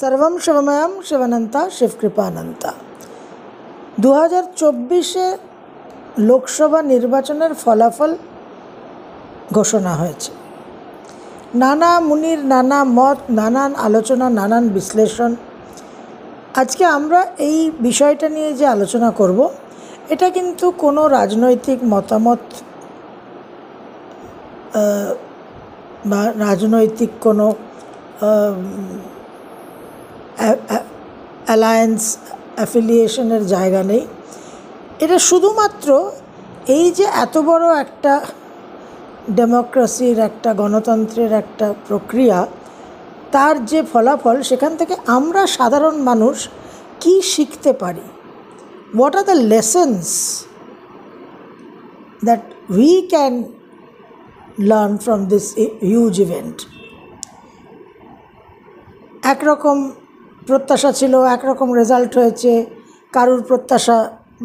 সর্বম শিবময়াম শিবানন্তা শিবকৃপানন্তা দু হাজার চব্বিশে লোকসভা নির্বাচনের ফলাফল ঘোষণা হয়েছে নানা মুনির নানা মত নানান আলোচনা নানান বিশ্লেষণ আজকে আমরা এই বিষয়টা নিয়ে যে আলোচনা করব এটা কিন্তু কোনো রাজনৈতিক মতামত বা রাজনৈতিক কোনো অ্যালায়েন্স অ্যাফিলিয়েশনের জায়গা নেই এটা শুধুমাত্র এই যে এত বড় একটা ডেমোক্রেসির একটা গণতন্ত্রের একটা প্রক্রিয়া তার যে ফলাফল সেখান থেকে আমরা সাধারণ মানুষ কি শিখতে পারি what are the lessons that we can learn from this huge event একরকম প্রত্যাশা ছিল একরকম রেজাল্ট হয়েছে কারুর প্রত্যাশা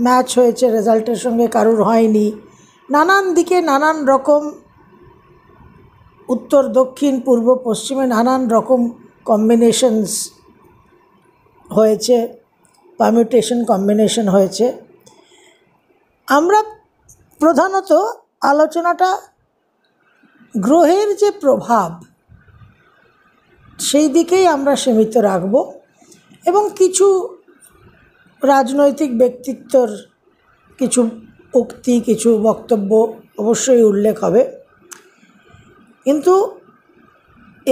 ম্যাচ হয়েছে রেজাল্টের সঙ্গে কারুর হয়নি নানান দিকে নানান রকম উত্তর দক্ষিণ পূর্ব পশ্চিমে নানান রকম কম্বিনেশনস হয়েছে পামিউটেশন কম্বিনেশন হয়েছে আমরা প্রধানত আলোচনাটা গ্রহের যে প্রভাব সেই দিকেই আমরা সীমিত রাখবো এবং কিছু রাজনৈতিক ব্যক্তিত্বর কিছু উক্তি কিছু বক্তব্য অবশ্যই উল্লেখ হবে কিন্তু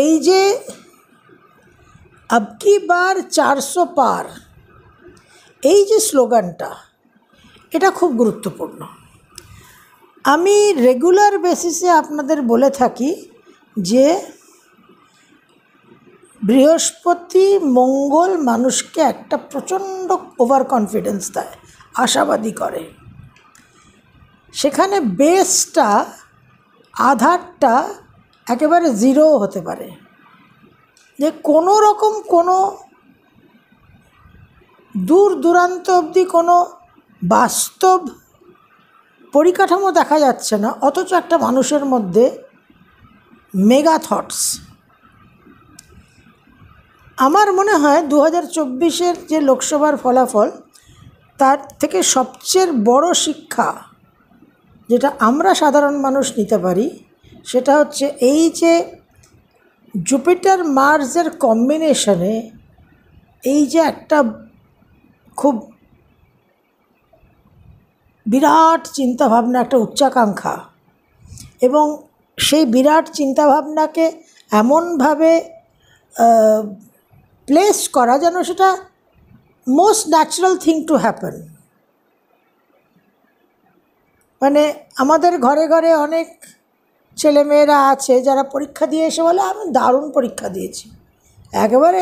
এই যে আবকি বার চারশো পার এই যে স্লোগানটা এটা খুব গুরুত্বপূর্ণ আমি রেগুলার বেসিসে আপনাদের বলে থাকি যে বৃহস্পতি মঙ্গল মানুষকে একটা প্রচণ্ড ওভার কনফিডেন্স দেয় আশাবাদী করে সেখানে বেসটা আধারটা একেবারে জিরো হতে পারে যে কোনো রকম কোনো দূর দূরান্ত অবধি কোনো বাস্তব পরিকাঠামো দেখা যাচ্ছে না অথচ একটা মানুষের মধ্যে মেগা থটস আমার মনে হয় দু হাজার যে লোকসভার ফলাফল তার থেকে সবচেয়ে বড় শিক্ষা যেটা আমরা সাধারণ মানুষ নিতে পারি সেটা হচ্ছে এই যে জুপিটার মার্সের কম্বিনেশনে এই যে একটা খুব বিরাট চিন্তাভাবনা একটা উচ্চাকাঙ্ক্ষা এবং সেই বিরাট চিন্তাভাবনাকে এমনভাবে প্লেস করা যেন সেটা most natural thing to happen মানে আমাদের ঘরে ঘরে অনেক ছেলেমেয়েরা আছে যারা পরীক্ষা দিয়ে এসে বলে আমি দারুণ পরীক্ষা দিয়েছি একেবারে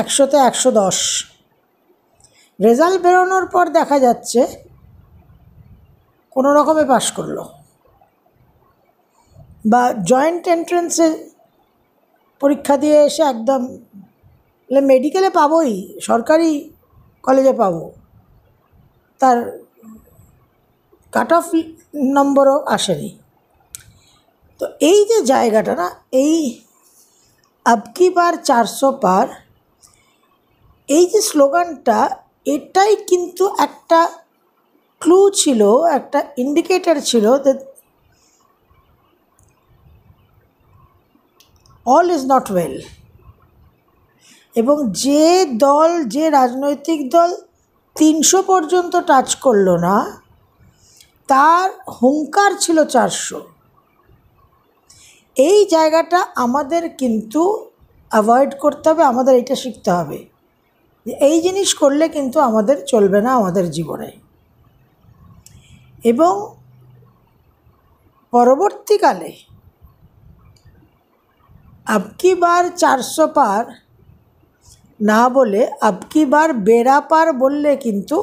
একশোতে একশো দশ রেজাল্ট বেরোনোর পর দেখা যাচ্ছে কোনো রকমে পাশ করলো বা জয়েন্ট এন্ট্রেন্সে পরীক্ষা দিয়ে এসে একদম তাহলে মেডিকেলে পাবোই সরকারি কলেজে পাব তার কাট অফ নম্বরও আসেনি তো এই যে জায়গাটা না এই আবকি পার চারশো পার এই যে স্লোগানটা এটাই কিন্তু একটা ক্লু ছিল একটা ইন্ডিকেটার ছিল অল ইজ নট ওয়েল এবং যে দল যে রাজনৈতিক দল তিনশো পর্যন্ত টাচ করলো না তার হুঙ্কার ছিল চারশো এই জায়গাটা আমাদের কিন্তু অ্যাভয়েড করতে হবে আমাদের এটা শিখতে হবে এই জিনিস করলে কিন্তু আমাদের চলবে না আমাদের জীবনে এবং পরবর্তীকালে আবকি বার চারশো পার না বলে আবকি বার বেড়া পার বললে কিন্তু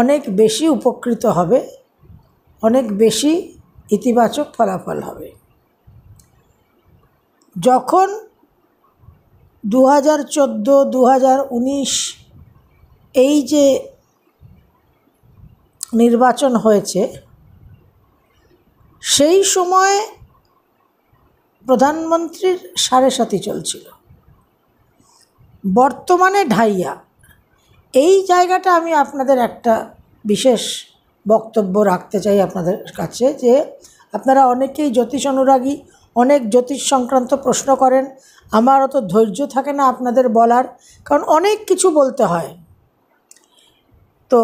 অনেক বেশি উপকৃত হবে অনেক বেশি ইতিবাচক ফলাফল হবে যখন দু হাজার চোদ্দো দু হাজার উনিশ এই যে নির্বাচন হয়েছে সেই সময়ে প্রধানমন্ত্রীর সাড়ে সাথী চলছিল বর্তমানে ঢাইয়া এই জায়গাটা আমি আপনাদের একটা বিশেষ বক্তব্য রাখতে চাই আপনাদের কাছে যে আপনারা অনেকেই জ্যোতিষ অনুরাগী অনেক জ্যোতিষ সংক্রান্ত প্রশ্ন করেন আমার অত ধৈর্য থাকে না আপনাদের বলার কারণ অনেক কিছু বলতে হয় তো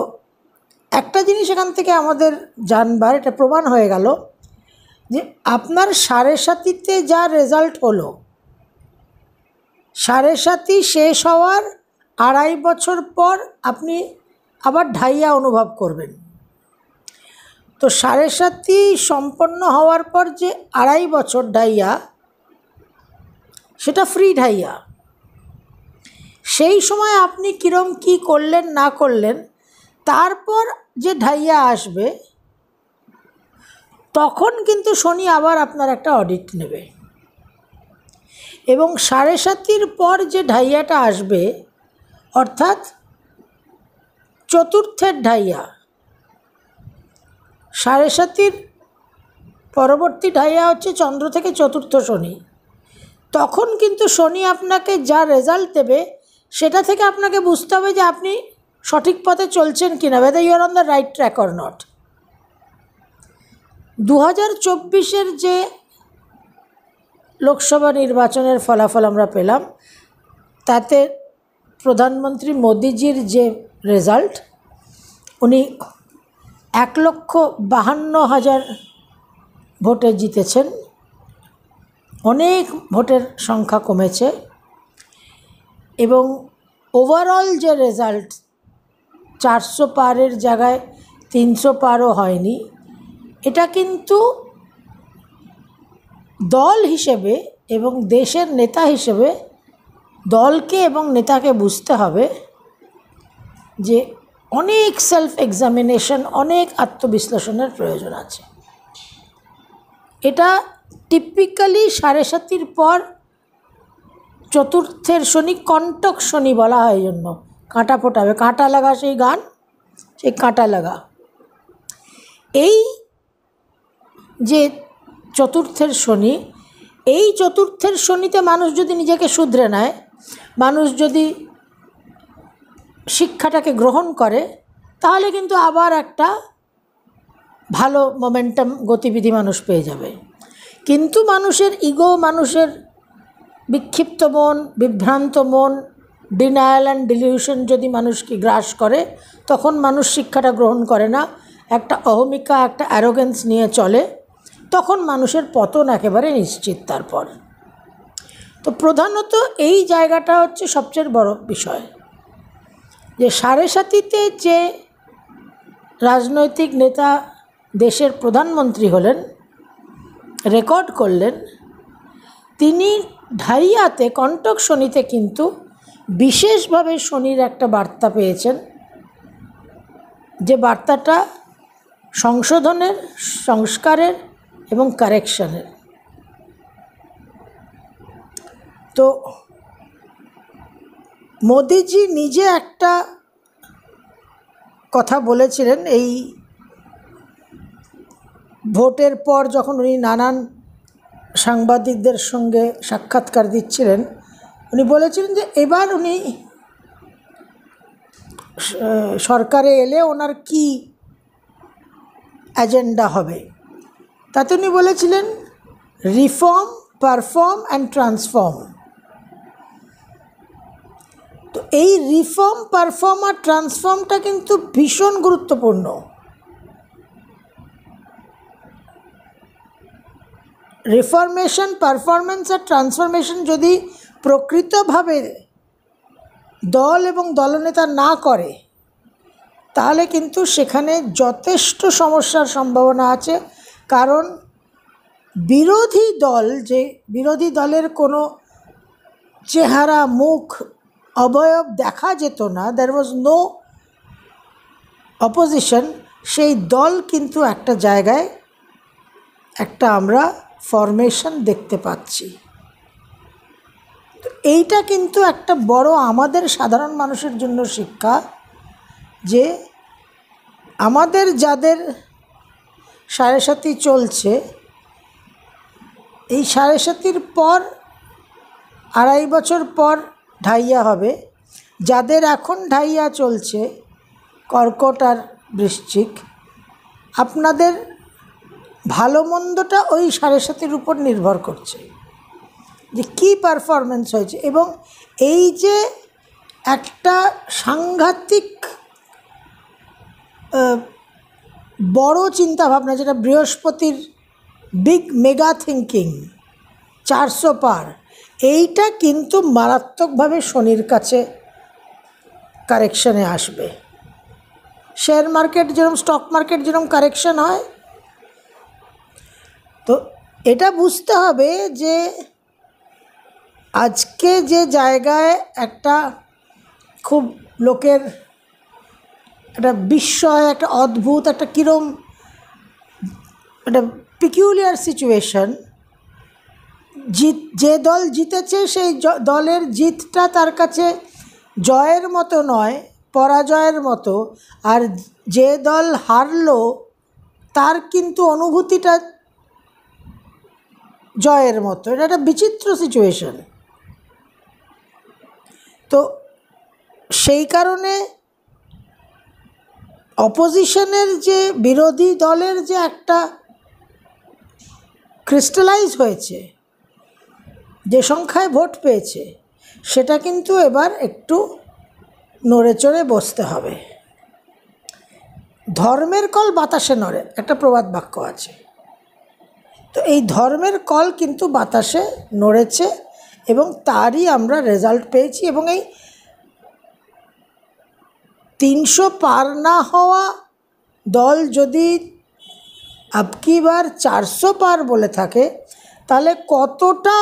একটা জিনিস এখান থেকে আমাদের জানবার এটা প্রমাণ হয়ে গেল যে আপনার সাড়ে সাতিতে যা রেজাল্ট হলো সাড়ে সাতই শেষ হওয়ার আড়াই বছর পর আপনি আবার ঢাইয়া অনুভব করবেন তো সাড়ে সাতই সম্পন্ন হওয়ার পর যে আড়াই বছর ঢাইয়া সেটা ফ্রি ঢাইয়া সেই সময় আপনি কীরম কি করলেন না করলেন তারপর যে ঢাইয়া আসবে তখন কিন্তু শনি আবার আপনার একটা অডিট নেবে এবং সাড়ে সাতির পর যে ঢাইয়াটা আসবে অর্থাৎ চতুর্থের ঢাইয়া সাড়ে সাতির পরবর্তী ঢাইয়া হচ্ছে চন্দ্র থেকে চতুর্থ শনি তখন কিন্তু শনি আপনাকে যা রেজাল্ট দেবে সেটা থেকে আপনাকে বুঝতে হবে যে আপনি সঠিক পথে চলছেন কিনা না you are on the right track or not দু হাজার চব্বিশের যে লোকসভা নির্বাচনের ফলাফল আমরা পেলাম তাতে প্রধানমন্ত্রী মোদিজির যে রেজাল্ট উনি এক লক্ষ বাহান্ন হাজার ভোটে জিতেছেন অনেক ভোটের সংখ্যা কমেছে এবং ওভারঅল যে রেজাল্ট চারশো পারের জায়গায় তিনশো পারও হয়নি এটা কিন্তু দল হিসেবে এবং দেশের নেতা হিসেবে দলকে এবং নেতাকে বুঝতে হবে যে অনেক সেলফ এক্সামিনেশন অনেক আত্মবিশ্লেষণের প্রয়োজন আছে এটা টিপিক্যালি সাড়ে সাতির পর চতুর্থের শনি কণ্টক শনি বলা হয় জন্য কাঁটা ফোটাবে কাঁটা লাগা সেই গান সেই কাঁটা লাগা এই যে চতুর্থের শনি এই চতুর্থের শনিতে মানুষ যদি নিজেকে শুধরে নেয় মানুষ যদি শিক্ষাটাকে গ্রহণ করে তাহলে কিন্তু আবার একটা ভালো মোমেন্টাম গতিবিধি মানুষ পেয়ে যাবে কিন্তু মানুষের ইগো মানুষের বিক্ষিপ্ত মন বিভ্রান্ত মন ডিনায়াল অ্যান্ড ডিলিউশন যদি মানুষকে গ্রাস করে তখন মানুষ শিক্ষাটা গ্রহণ করে না একটা অহমিকা একটা অ্যারোগেন্স নিয়ে চলে তখন মানুষের পতন একেবারে নিশ্চিত তারপর তো প্রধানত এই জায়গাটা হচ্ছে সবচেয়ে বড় বিষয় যে সাড়ে সাতিতে যে রাজনৈতিক নেতা দেশের প্রধানমন্ত্রী হলেন রেকর্ড করলেন তিনি ঢাইয়াতে কণ্টক শনিতে কিন্তু বিশেষভাবে শনির একটা বার্তা পেয়েছেন যে বার্তাটা সংশোধনের সংস্কারের এবং কারেকশানের তো মোদিজি নিজে একটা কথা বলেছিলেন এই ভোটের পর যখন উনি নানান সাংবাদিকদের সঙ্গে সাক্ষাৎকার দিচ্ছিলেন উনি বলেছিলেন যে এবার উনি সরকারে এলে ওনার কি এজেন্ডা হবে তাতে উনি বলেছিলেন রিফর্ম পারফর্ম অ্যান্ড ট্রান্সফর্ম তো এই রিফর্ম পারফর্ম আর ট্রান্সফর্মটা কিন্তু ভীষণ গুরুত্বপূর্ণ রিফর্মেশন পারফরমেন্স আর ট্রান্সফরমেশন যদি প্রকৃতভাবে দল এবং দলনেতা না করে তাহলে কিন্তু সেখানে যথেষ্ট সমস্যার সম্ভাবনা আছে কারণ বিরোধী দল যে বিরোধী দলের কোনো চেহারা মুখ অবয়ব দেখা যেত না দ্যার ওয়াজ নো অপোজিশন সেই দল কিন্তু একটা জায়গায় একটা আমরা ফরমেশন দেখতে পাচ্ছি এইটা কিন্তু একটা বড় আমাদের সাধারণ মানুষের জন্য শিক্ষা যে আমাদের যাদের সাড়ে সাতি চলছে এই সাড়ে সাতির পর আড়াই বছর পর ঢাইয়া হবে যাদের এখন ঢাইয়া চলছে কর্কট আর বৃশ্চিক আপনাদের ভালো মন্দটা ওই সাড়ে সাতির উপর নির্ভর করছে যে কি পারফরমেন্স হয়েছে এবং এই যে একটা সাংঘাতিক বড় চিন্তাভাবনা যেটা বৃহস্পতির বিগ মেগা থিঙ্কিং চারশো পার এইটা কিন্তু মারাত্মকভাবে শনির কাছে কারেকশানে আসবে শেয়ার মার্কেট যেরকম স্টক মার্কেট যেরকম কারেকশান হয় তো এটা বুঝতে হবে যে আজকে যে জায়গায় একটা খুব লোকের একটা বিস্ময় একটা অদ্ভুত একটা কীরম একটা পিকিউলিয়ার সিচুয়েশন জিত যে দল জিতেছে সেই দলের জিতটা তার কাছে জয়ের মতো নয় পরাজয়ের মতো আর যে দল হারলো তার কিন্তু অনুভূতিটা জয়ের মতো এটা একটা বিচিত্র সিচুয়েশন তো সেই কারণে অপোজিশনের যে বিরোধী দলের যে একটা ক্রিস্টালাইজ হয়েছে যে সংখ্যায় ভোট পেয়েছে সেটা কিন্তু এবার একটু নড়ে চড়ে বসতে হবে ধর্মের কল বাতাসে নড়ে একটা প্রবাদ বাক্য আছে তো এই ধর্মের কল কিন্তু বাতাসে নড়েছে এবং তারই আমরা রেজাল্ট পেয়েছি এবং এই তিনশো পার না হওয়া দল যদি আপকি বার চারশো পার বলে থাকে তাহলে কতটা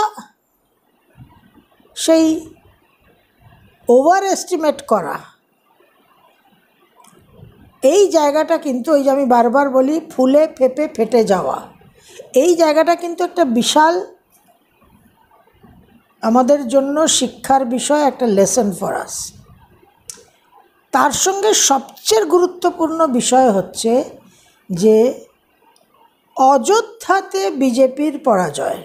সেই ওভার এস্টিমেট করা এই জায়গাটা কিন্তু ওই যে আমি বারবার বলি ফুলে ফেপে ফেটে যাওয়া এই জায়গাটা কিন্তু একটা বিশাল আমাদের জন্য শিক্ষার বিষয় একটা লেসন ফর আস তার সঙ্গে সবচেয়ে গুরুত্বপূর্ণ বিষয় হচ্ছে যে অযোধ্যাতে বিজেপির পরাজয়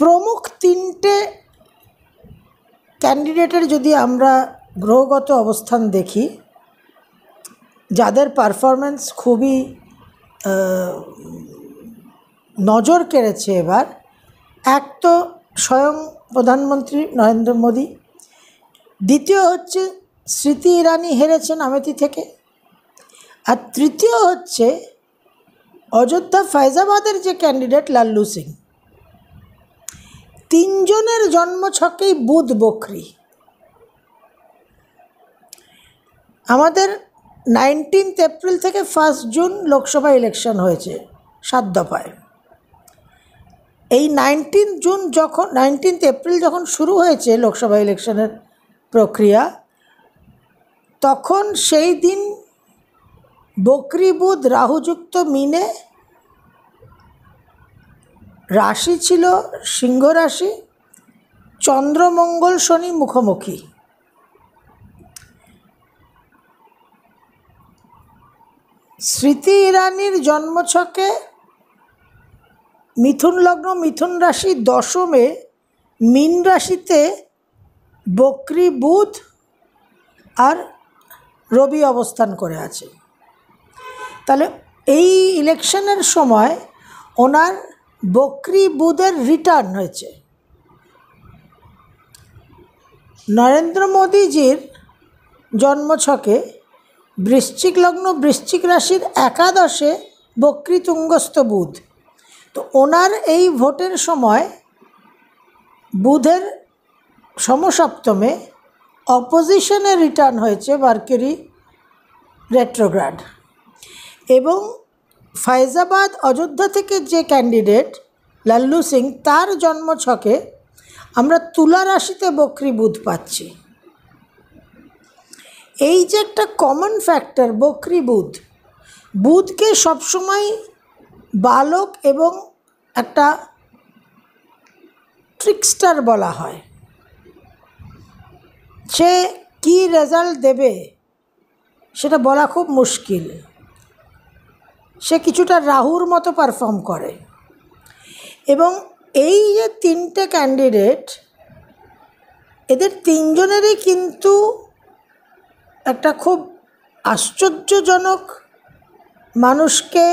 প্রমুখ তিনটে ক্যান্ডিডেটের যদি আমরা গ্রহগত অবস্থান দেখি যাদের পারফরমেন্স খুবই নজর কেড়েছে এবার এক তো স্বয়ং প্রধানমন্ত্রী নরেন্দ্র মোদী দ্বিতীয় হচ্ছে স্মৃতি ইরানি হেরেছেন আমেথি থেকে আর তৃতীয় হচ্ছে অযোধ্যা ফায়জাবাদের যে ক্যান্ডিডেট লাল্লু সিং তিনজনের জন্ম ছকেই বুধ বকরি আমাদের নাইনটিন্থ এপ্রিল থেকে ফার্স্ট জুন লোকসভা ইলেকশন হয়েছে সাত দফায় এই নাইনটিন জুন যখন নাইনটিন্থ এপ্রিল যখন শুরু হয়েছে লোকসভা ইলেকশনের প্রক্রিয়া তখন সেই দিন বকরি বুধ রাহুযুক্ত মিনে রাশি ছিল সিংহ রাশি চন্দ্রমঙ্গল শনি মুখোমুখি স্মৃতি ইরানির জন্মছকে মিথুন লগ্ন মিথুন রাশি দশমে মিন রাশিতে বকরি বুধ আর রবি অবস্থান করে আছে তাহলে এই ইলেকশনের সময় ওনার বকরি বুধের রিটার্ন হয়েছে নরেন্দ্র মোদীজির জন্মছকে বৃশ্চিক লগ্ন বৃশ্চিক রাশির একাদশে বক্রিতুঙ্গস্থ বুধ তো ওনার এই ভোটের সময় বুধের সমসপ্তমে অপোজিশনে রিটার্ন হয়েছে মার্কেরি রেট্রোগ্রাড এবং ফায়জাবাদ অযোধ্যা থেকে যে ক্যান্ডিডেট লাল্লু সিং তার জন্ম ছকে আমরা তুলা রাশিতে বকরি বুধ পাচ্ছি এই যে একটা কমন ফ্যাক্টর বকরি বুধ বুধকে সবসময় বালক এবং একটা ট্রিক্সটার বলা হয় সে কি রেজাল্ট দেবে সেটা বলা খুব মুশকিল সে কিছুটা রাহুর মতো পারফর্ম করে এবং এই যে তিনটে ক্যান্ডিডেট এদের তিনজনেরই কিন্তু একটা খুব আশ্চর্যজনক মানুষকে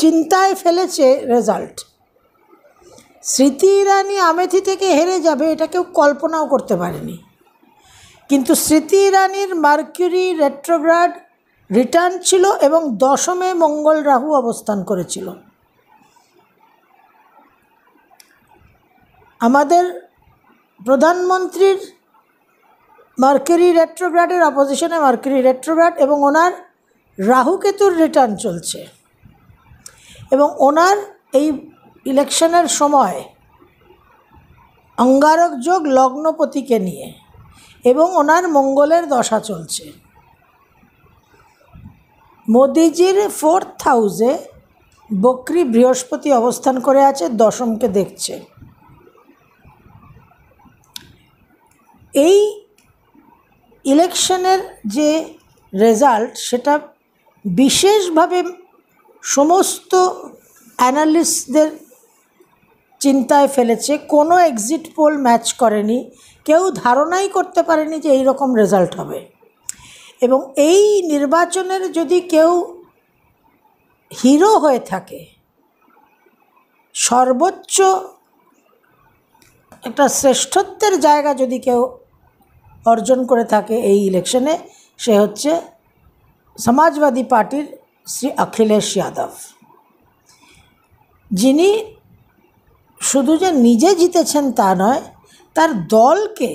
চিন্তায় ফেলেছে রেজাল্ট স্মৃতি ইরানি আমেথি থেকে হেরে যাবে এটা কেউ কল্পনাও করতে পারেনি কিন্তু স্মৃতি ইরানির মার্কিউরি রেট্রোগ্রাড রিটার্ন ছিল এবং দশমে মঙ্গল রাহু অবস্থান করেছিল আমাদের প্রধানমন্ত্রীর মার্কিউরি রেট্রোগ্রাডের অপোজিশনে মার্কিউরি রেট্রোগ্রাড এবং ওনার রাহুকেতুর রিটার্ন চলছে এবং ওনার এই ইলেকশনের সময় অঙ্গারক যোগ লগ্নপতিকে নিয়ে এবং ওনার মঙ্গলের দশা চলছে মোদিজির ফোর্থ হাউসে বকরি বৃহস্পতি অবস্থান করে আছে দশমকে দেখছে এই ইলেকশনের যে রেজাল্ট সেটা বিশেষভাবে সমস্ত অ্যানালিস্টদের চিন্তায় ফেলেছে কোনো এক্সিট পোল ম্যাচ করেনি কেউ ধারণাই করতে পারেনি যে এই রকম রেজাল্ট হবে এবং এই নির্বাচনের যদি কেউ হিরো হয়ে থাকে সর্বোচ্চ একটা শ্রেষ্ঠত্বের জায়গা যদি কেউ অর্জন করে থাকে এই ইলেকশনে সে হচ্ছে সমাজবাদী পার্টির শ্রী অখিলেশ যাদব যিনি শুধু যে নিজে জিতেছেন তা নয় তার দলকে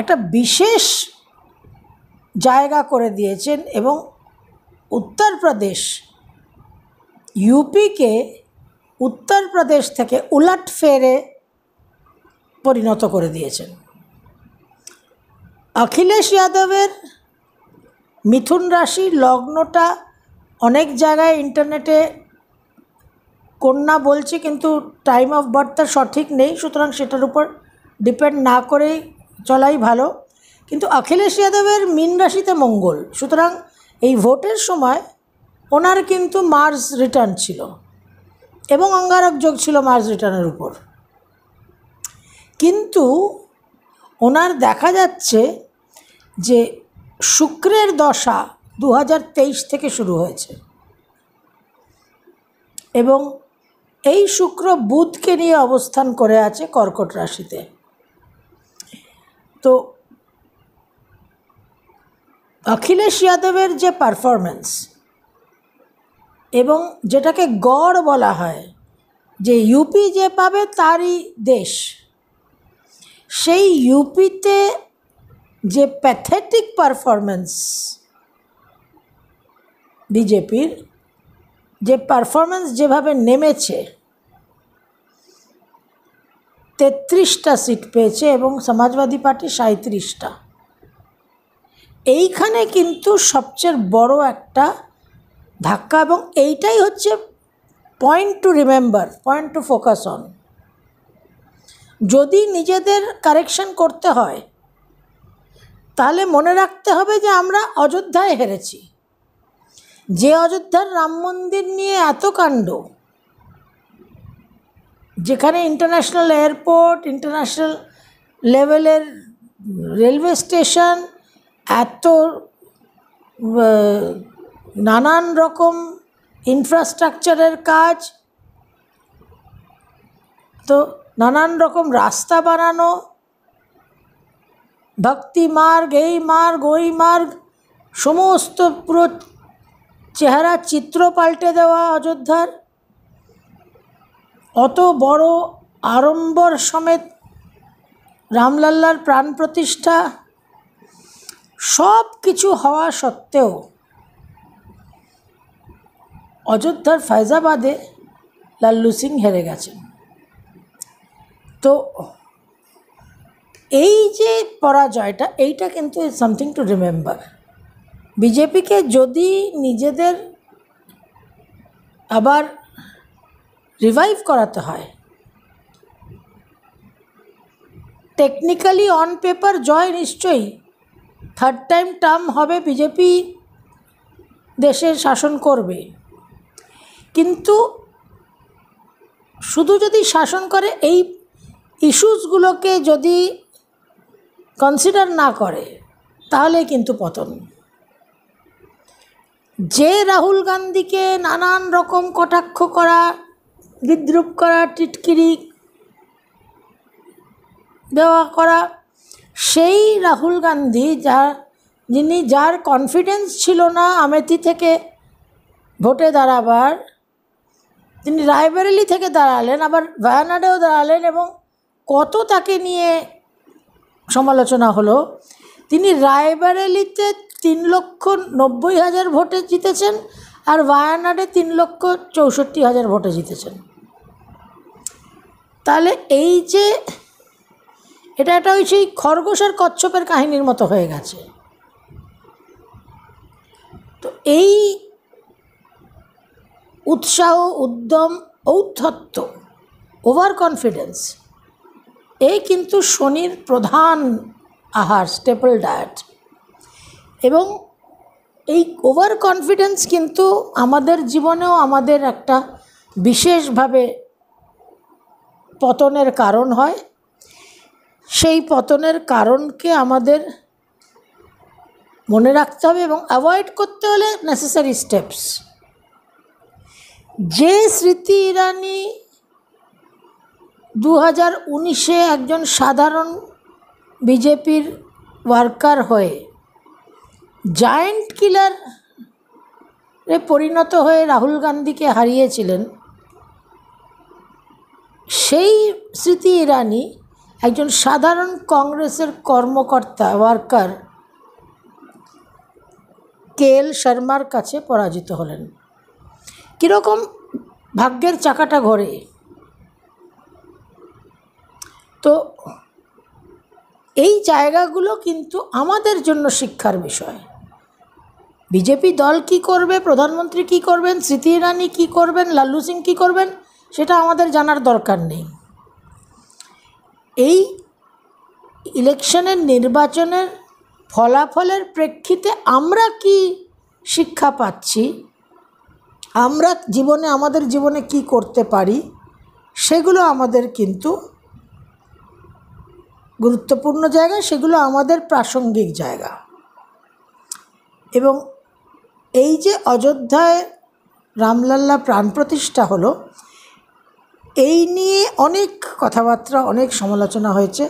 একটা বিশেষ জায়গা করে দিয়েছেন এবং উত্তরপ্রদেশ ইউপিকে উত্তরপ্রদেশ থেকে উলাট ফেরে পরিণত করে দিয়েছেন অখিলেশ যাদবের মিথুন রাশি লগ্নটা অনেক জায়গায় ইন্টারনেটে কন্যা বলছে কিন্তু টাইম অফ বার্থটা সঠিক নেই সুতরাং সেটার উপর ডিপেন্ড না করেই চলাই ভালো কিন্তু অখিলেশ যাদবের মীন রাশিতে মঙ্গল সুতরাং এই ভোটের সময় ওনার কিন্তু মার্স রিটার্ন ছিল এবং অঙ্গারক যোগ ছিল মার্স রিটার্নের উপর কিন্তু ওনার দেখা যাচ্ছে যে শুক্রের দশা দু থেকে শুরু হয়েছে এবং এই শুক্র বুধকে নিয়ে অবস্থান করে আছে কর্কট রাশিতে তো অখিলেশ যাদবের যে পারফরমেন্স এবং যেটাকে গড় বলা হয় যে ইউপি যে পাবে তারই দেশ সেই ইউপিতে যে প্যাথেটিক পারফরমেন্স বিজেপির যে পারফরমেন্স যেভাবে নেমেছে তেত্রিশটা সিট পেয়েছে এবং সমাজবাদী পার্টি সাঁত্রিশটা এইখানে কিন্তু সবচেয়ে বড় একটা ধাক্কা এবং এইটাই হচ্ছে point to remember point to focus on যদি নিজেদের কারেকশন করতে হয় তাহলে মনে রাখতে হবে যে আমরা অযোধ্যায় হেরেছি যে অযোধ্যার রাম মন্দির নিয়ে এত কাণ্ড যেখানে ইন্টারন্যাশনাল এয়ারপোর্ট ইন্টারন্যাশনাল লেভেলের রেলওয়ে স্টেশন এত নানান রকম ইনফ্রাস্ট্রাকচারের কাজ তো নানান রকম রাস্তা বানানো ভক্তি মার্গ এই মার্গ ওই মার্গ সমস্ত পুরো চেহারা চিত্র পাল্টে দেওয়া অযোধ্যার অত বড় আড়ম্বর সমেত রামলাল্লার প্রাণ প্রতিষ্ঠা সব কিছু হওয়া সত্ত্বেও অযোধ্যার ফায়জাবাদে লাল্লু সিং হেরে গেছেন তো এই যে পরাজয়টা এইটা কিন্তু ইজ সামথিং টু রিমেম্বার বিজেপিকে যদি নিজেদের আবার রিভাইভ করাতে হয় টেকনিক্যালি অন পেপার জয় নিশ্চয়ই থার্ড টাইম টার্ম হবে বিজেপি দেশের শাসন করবে কিন্তু শুধু যদি শাসন করে এই ইস্যুসগুলোকে যদি কনসিডার না করে তাহলে কিন্তু পতন যে রাহুল গান্ধীকে নানান রকম কটাক্ষ করা বিদ্রুপ করা টিটকিরি দেওয়া করা সেই রাহুল গান্ধী যা যিনি যার কনফিডেন্স ছিল না আমেথি থেকে ভোটে দাঁড়াবার তিনি রায়বেরেলি থেকে দাঁড়ালেন আবার ভায়ানাডেও দাঁড়ালেন এবং কত তাকে নিয়ে সমালোচনা হলো তিনি রায়বেরেলিতে তিন লক্ষ নব্বই হাজার ভোটে জিতেছেন আর ওয়ায়ানাডে তিন লক্ষ চৌষট্টি হাজার ভোটে জিতেছেন তাহলে এই যে এটা একটা ওই সেই খরগোশ আর কচ্ছপের কাহিনীর মতো হয়ে গেছে তো এই উৎসাহ উদ্যম ঔদ্ধত্য ওভার কনফিডেন্স এই কিন্তু শনির প্রধান আহার স্টেপল ডায়েট এবং এই ওভার কনফিডেন্স কিন্তু আমাদের জীবনেও আমাদের একটা বিশেষভাবে পতনের কারণ হয় সেই পতনের কারণকে আমাদের মনে রাখতে হবে এবং অ্যাভয়েড করতে হলে নেসেসারি স্টেপস যে স্মৃতি ইরানি দু হাজার উনিশে একজন সাধারণ বিজেপির ওয়ার্কার হয়ে জায়েন্ট কিলার পরিণত হয়ে রাহুল গান্ধীকে হারিয়েছিলেন সেই স্মৃতি ইরানি একজন সাধারণ কংগ্রেসের কর্মকর্তা ওয়ার্কার কে এল শর্মার কাছে পরাজিত হলেন কীরকম ভাগ্যের চাকাটা ঘরে তো এই জায়গাগুলো কিন্তু আমাদের জন্য শিক্ষার বিষয় বিজেপি দল কি করবে প্রধানমন্ত্রী কি করবেন স্মৃতি ইরানি কী করবেন লাল্লু সিং কী করবেন সেটা আমাদের জানার দরকার নেই এই ইলেকশনের নির্বাচনের ফলাফলের প্রেক্ষিতে আমরা কি শিক্ষা পাচ্ছি আমরা জীবনে আমাদের জীবনে কি করতে পারি সেগুলো আমাদের কিন্তু গুরুত্বপূর্ণ জায়গা সেগুলো আমাদের প্রাসঙ্গিক জায়গা এবং এই যে অযোধ্যায় রামলাল্লা প্রাণ প্রতিষ্ঠা হলো এই নিয়ে অনেক কথাবার্তা অনেক সমালোচনা হয়েছে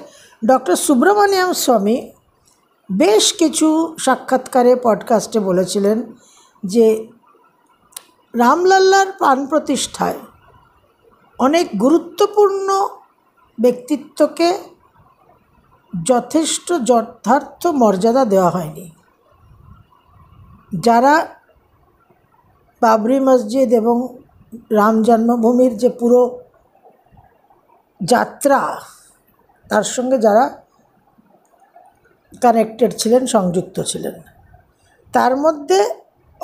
ডক্টর সুব্রমণিয়াম স্বামী বেশ কিছু সাক্ষাৎকারে পডকাস্টে বলেছিলেন যে রামলাল্লার প্রাণ প্রতিষ্ঠায় অনেক গুরুত্বপূর্ণ ব্যক্তিত্বকে যথেষ্ট যথার্থ মর্যাদা দেওয়া হয়নি যারা বাবরি মসজিদ এবং রাম জন্মভূমির যে পুরো যাত্রা তার সঙ্গে যারা কানেক্টেড ছিলেন সংযুক্ত ছিলেন তার মধ্যে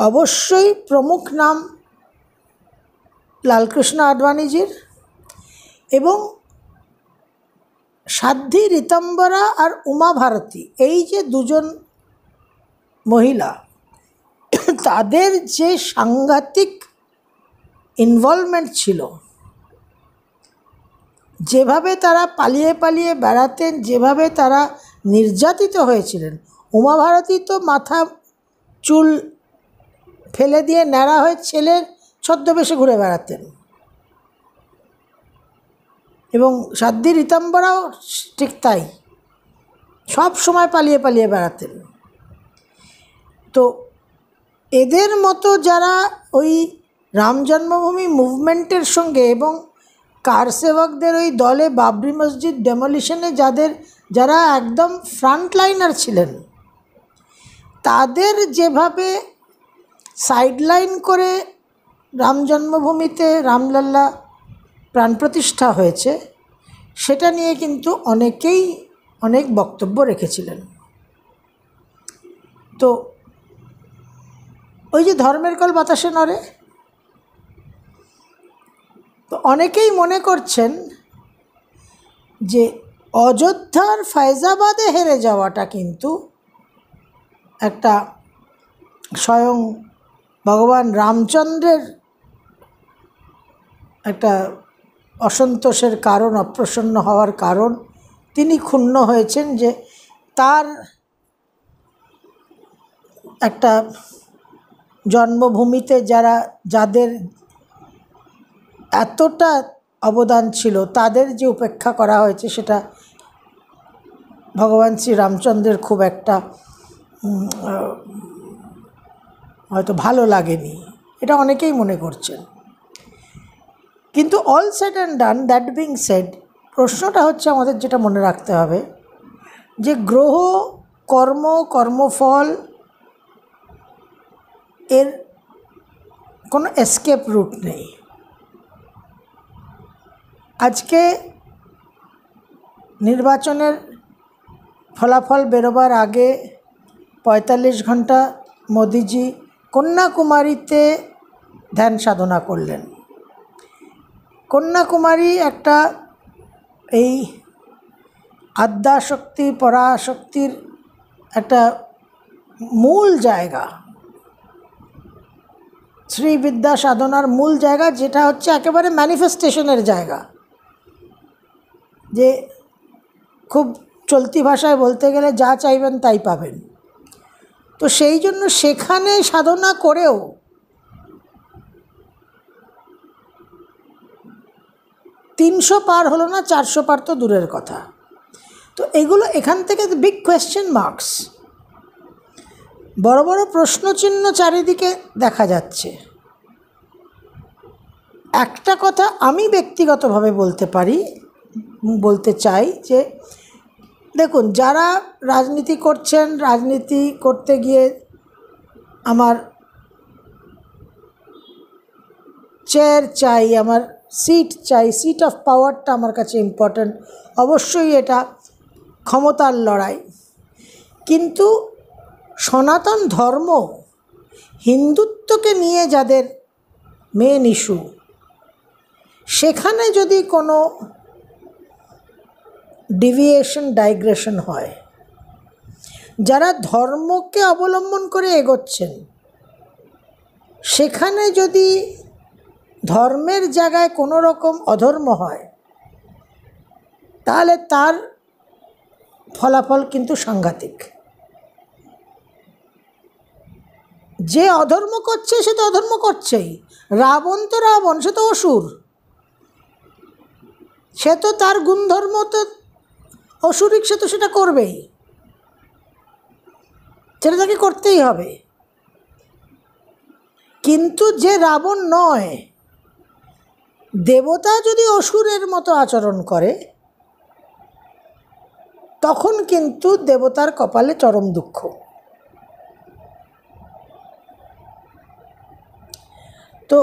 অবশ্যই প্রমুখ নাম লালকৃষ্ণ আডবাণীজির এবং সাধ্বী রিতম্বরা আর উমা ভারতী এই যে দুজন মহিলা তাদের যে সাংঘাতিক ইনভলভমেন্ট ছিল যেভাবে তারা পালিয়ে পালিয়ে বেড়াতেন যেভাবে তারা নির্যাতিত হয়েছিলেন উমা ভারতী তো মাথা চুল ফেলে দিয়ে ন্যাড়া হয়ে ছেলের ছদ্মবেশে ঘুরে বেড়াতেন এবং সাধ্য রীতাম্বরাও ঠিক তাই সব সময় পালিয়ে পালিয়ে বেড়াতেন তো এদের মতো যারা ওই রাম জন্মভূমি মুভমেন্টের সঙ্গে এবং কার সেবকদের ওই দলে বাবরি মসজিদ ডেমোলিশনে যাদের যারা একদম ফ্রন্টলাইনার ছিলেন তাদের যেভাবে সাইডলাইন করে রাম জন্মভূমিতে রামলাল্লা প্রাণ প্রতিষ্ঠা হয়েছে সেটা নিয়ে কিন্তু অনেকেই অনেক বক্তব্য রেখেছিলেন তো ওই যে ধর্মের কল বাতাসে নড়ে তো অনেকেই মনে করছেন যে অযোধ্যার ফায়জাবাদে হেরে যাওয়াটা কিন্তু একটা স্বয়ং ভগবান রামচন্দ্রের একটা অসন্তোষের কারণ অপ্রসন্ন হওয়ার কারণ তিনি ক্ষুণ্ণ হয়েছেন যে তার একটা জন্মভূমিতে যারা যাদের এতটা অবদান ছিল তাদের যে উপেক্ষা করা হয়েছে সেটা ভগবান শ্রী রামচন্দ্রের খুব একটা হয়তো ভালো লাগেনি এটা অনেকেই মনে করছেন কিন্তু all set and done that being said প্রশ্নটা হচ্ছে আমাদের যেটা মনে রাখতে হবে যে গ্রহ কর্ম কর্মফল এর কোনো এস্কেপ রুট নেই আজকে নির্বাচনের ফলাফল বেরোবার আগে পঁয়তাল্লিশ ঘন্টা মোদিজি কন্যাকুমারীতে ধ্যান সাধনা করলেন কন্যাকুমারী একটা এই আদ্যাশক্তি পরাশক্তির একটা মূল জায়গা শ্রীবিদ্যা সাধনার মূল জায়গা যেটা হচ্ছে একেবারে ম্যানিফেস্টেশনের জায়গা যে খুব চলতি ভাষায় বলতে গেলে যা চাইবেন তাই পাবেন তো সেই জন্য সেখানে সাধনা করেও তিনশো পার হলো না চারশো পার তো দূরের কথা তো এগুলো এখান থেকে বিগ কোয়েশ্চেন মার্কস বড় বড় প্রশ্নচিহ্ন চারিদিকে দেখা যাচ্ছে একটা কথা আমি ব্যক্তিগতভাবে বলতে পারি বলতে চাই যে দেখুন যারা রাজনীতি করছেন রাজনীতি করতে গিয়ে আমার চেয়ার চাই আমার সিট চাই সিট অফ পাওয়ারটা আমার কাছে ইম্পর্ট্যান্ট অবশ্যই এটা ক্ষমতার লড়াই কিন্তু সনাতন ধর্ম হিন্দুত্বকে নিয়ে যাদের মেন ইস্যু সেখানে যদি কোনো ডিভিয়েশন ডাইগ্রেশন হয় যারা ধর্মকে অবলম্বন করে এগোচ্ছেন সেখানে যদি ধর্মের জায়গায় কোনো রকম অধর্ম হয় তাহলে তার ফলাফল কিন্তু সাংঘাতিক যে অধর্ম করছে সে তো অধর্ম করছেই রাবণ তো রাবণ সে তো অসুর সে তো তার গুণধর্ম তো অসুরিক সে তো সেটা করবেই সেটা তাকে করতেই হবে কিন্তু যে রাবণ নয় দেবতা যদি অসুরের মতো আচরণ করে তখন কিন্তু দেবতার কপালে চরম দুঃখ তো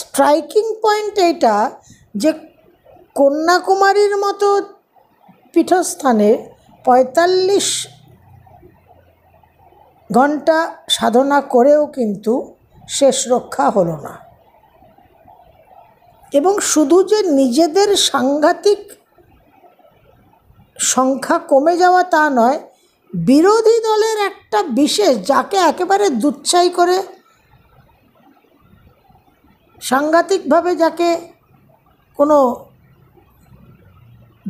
স্ট্রাইকিং পয়েন্ট এটা যে কন্যাকুমারীর মতো পীঠস্থানে পঁয়তাল্লিশ ঘন্টা সাধনা করেও কিন্তু শেষ রক্ষা হলো না এবং শুধু যে নিজেদের সাংঘাতিক সংখ্যা কমে যাওয়া তা নয় বিরোধী দলের একটা বিশেষ যাকে একেবারে দুচ্ছাই করে সাংঘাতিকভাবে যাকে কোনো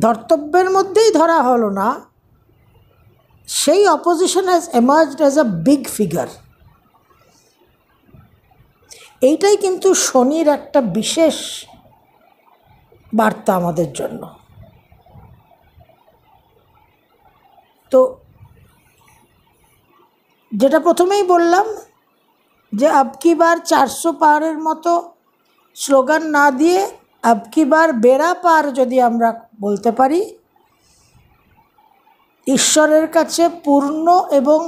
ধর্তব্যের মধ্যেই ধরা হলো না সেই opposition has emerged as a big figure এইটাই কিন্তু শনির একটা বিশেষ বার্তা আমাদের জন্য তো যেটা প্রথমেই বললাম যে আবকিবার চারশো পাহাড়ের মতো স্লোগান না দিয়ে আবকিবার বেড়া পার যদি আমরা বলতে পারি ঈশ্বরের কাছে পূর্ণ এবং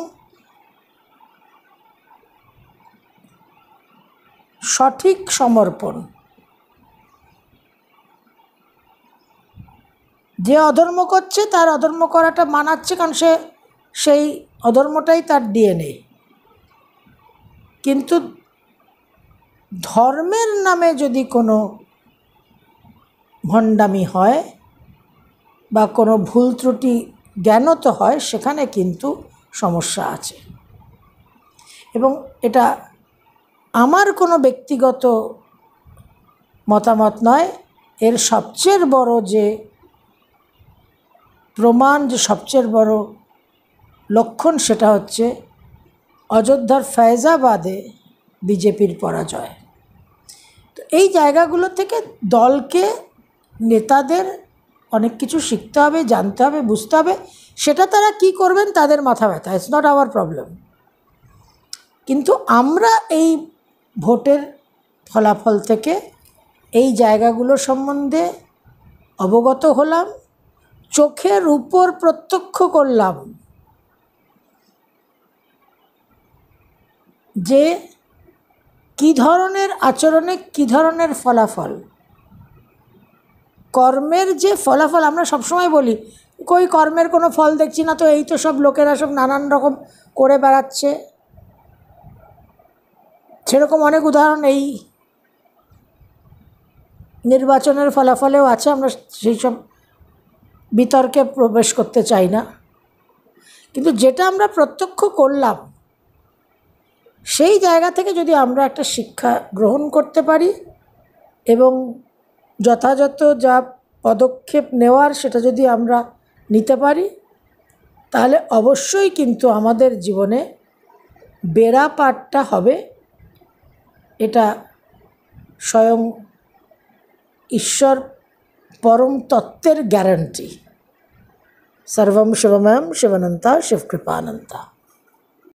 সঠিক সমর্পণ যে অধর্ম করছে তার অধর্ম করাটা মানাচ্ছে কারণ সে সেই অধর্মটাই তার ডিএনএ কিন্তু ধর্মের নামে যদি কোনো ভণ্ডামি হয় বা কোনো ভুল ত্রুটি জ্ঞানত হয় সেখানে কিন্তু সমস্যা আছে এবং এটা আমার কোনো ব্যক্তিগত মতামত নয় এর সবচেয়ে বড় যে প্রমাণ যে সবচেয়ে বড় লক্ষণ সেটা হচ্ছে অযোধ্যার ফয়জাবাদে বিজেপির পরাজয় এই জায়গাগুলো থেকে দলকে নেতাদের অনেক কিছু শিখতে হবে জানতে হবে বুঝতে হবে সেটা তারা কি করবেন তাদের মাথা ব্যথা ইটস নট আওয়ার প্রবলেম কিন্তু আমরা এই ভোটের ফলাফল থেকে এই জায়গাগুলো সম্বন্ধে অবগত হলাম চোখের উপর প্রত্যক্ষ করলাম যে কি ধরনের আচরণে কি ধরনের ফলাফল কর্মের যে ফলাফল আমরা সবসময় বলি কই কর্মের কোনো ফল দেখছি না তো এই তো সব লোকেরা সব নানান রকম করে বেড়াচ্ছে সেরকম অনেক উদাহরণ এই নির্বাচনের ফলাফলেও আছে আমরা সেই সব বিতর্কে প্রবেশ করতে চাই না কিন্তু যেটা আমরা প্রত্যক্ষ করলাম সেই জায়গা থেকে যদি আমরা একটা শিক্ষা গ্রহণ করতে পারি এবং যথাযথ যা পদক্ষেপ নেওয়ার সেটা যদি আমরা নিতে পারি তাহলে অবশ্যই কিন্তু আমাদের জীবনে বেড়া পাটটা হবে এটা স্বয়ং ঈশ্বর পরম তত্ত্বের গ্যারান্টি সর্বম শিবম শিবনন্তা শিবকৃপানন্তা